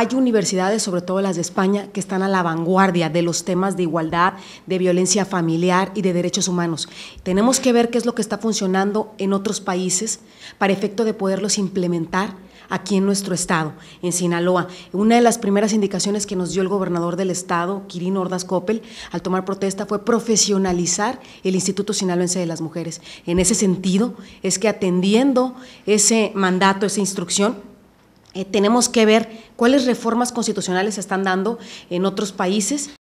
Hay universidades, sobre todo las de España, que están a la vanguardia de los temas de igualdad, de violencia familiar y de derechos humanos. Tenemos que ver qué es lo que está funcionando en otros países para efecto de poderlos implementar aquí en nuestro estado, en Sinaloa. Una de las primeras indicaciones que nos dio el gobernador del estado, Kirin Ordaz Coppel, al tomar protesta fue profesionalizar el Instituto Sinaloense de las Mujeres. En ese sentido, es que atendiendo ese mandato, esa instrucción, eh, tenemos que ver cuáles reformas constitucionales se están dando en otros países